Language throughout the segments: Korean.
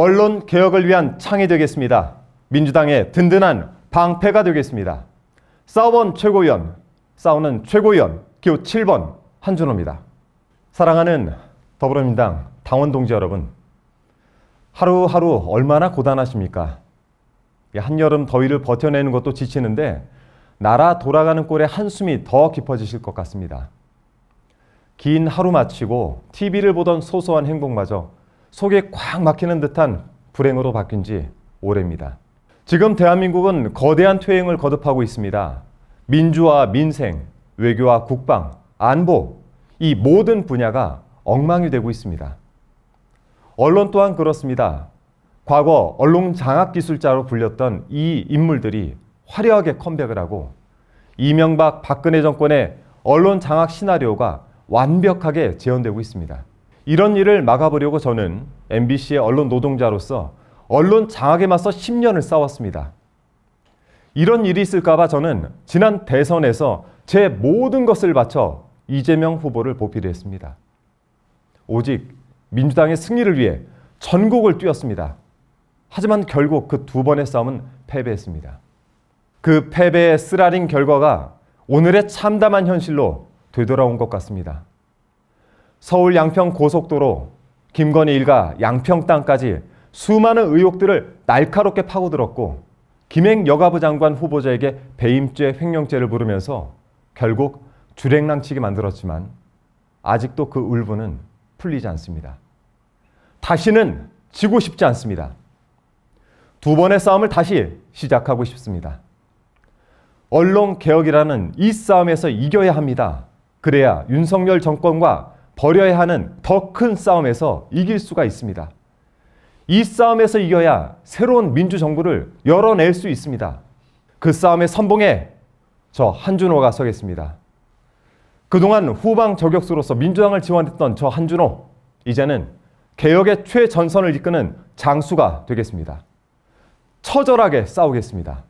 언론 개혁을 위한 창이 되겠습니다. 민주당의 든든한 방패가 되겠습니다. 싸워본 최고위원, 싸우는 최고위원, 기호 7번 한준호입니다. 사랑하는 더불어민당 당원 동지 여러분, 하루하루 얼마나 고단하십니까? 한여름 더위를 버텨내는 것도 지치는데 나라 돌아가는 꼴에 한숨이 더 깊어지실 것 같습니다. 긴 하루 마치고 TV를 보던 소소한 행복마저 속에꽉 막히는 듯한 불행으로 바뀐 지 오래입니다. 지금 대한민국은 거대한 퇴행을 거듭하고 있습니다. 민주와 민생, 외교와 국방, 안보, 이 모든 분야가 엉망이 되고 있습니다. 언론 또한 그렇습니다. 과거 언론 장악 기술자로 불렸던 이 인물들이 화려하게 컴백을 하고 이명박 박근혜 정권의 언론 장악 시나리오가 완벽하게 재현되고 있습니다. 이런 일을 막아보려고 저는 MBC의 언론 노동자로서 언론 장악에 맞서 10년을 싸웠습니다. 이런 일이 있을까봐 저는 지난 대선에서 제 모든 것을 바쳐 이재명 후보를 보필 했습니다. 오직 민주당의 승리를 위해 전국을 뛰었습니다. 하지만 결국 그 두 번의 싸움은 패배했습니다. 그 패배의 쓰라린 결과가 오늘의 참담한 현실로 되돌아온 것 같습니다. 서울 양평 고속도로, 김건희 일가 양평 땅까지 수많은 의혹들을 날카롭게 파고들었고 김행 여가부 장관 후보자에게 배임죄, 횡령죄를 부르면서 결국 주랭랑치기 만들었지만 아직도 그 울분은 풀리지 않습니다. 다시는 지고 싶지 않습니다. 두 번의 싸움을 다시 시작하고 싶습니다. 언론 개혁이라는 이 싸움에서 이겨야 합니다. 그래야 윤석열 정권과 버려야 하는 더 큰 싸움에서 이길 수가 있습니다. 이 싸움에서 이겨야 새로운 민주정부를 열어낼 수 있습니다. 그 싸움의 선봉에 저 한준호가 서겠습니다. 그동안 후방 저격수로서 민주당을 지원했던 저 한준호, 이제는 개혁의 최전선을 이끄는 장수가 되겠습니다. 처절하게 싸우겠습니다.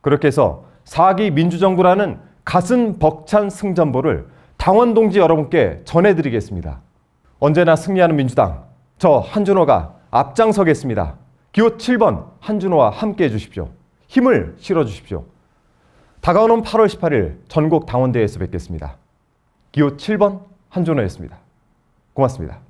그렇게 해서 4기 민주정부라는 가슴 벅찬 승전보를 당원 동지 여러분께 전해드리겠습니다. 언제나 승리하는 민주당, 저 한준호가 앞장서겠습니다. 기호 7번 한준호와 함께 해주십시오. 힘을 실어주십시오. 다가오는 8월 18일 전국 당원대회에서 뵙겠습니다. 기호 7번 한준호였습니다. 고맙습니다.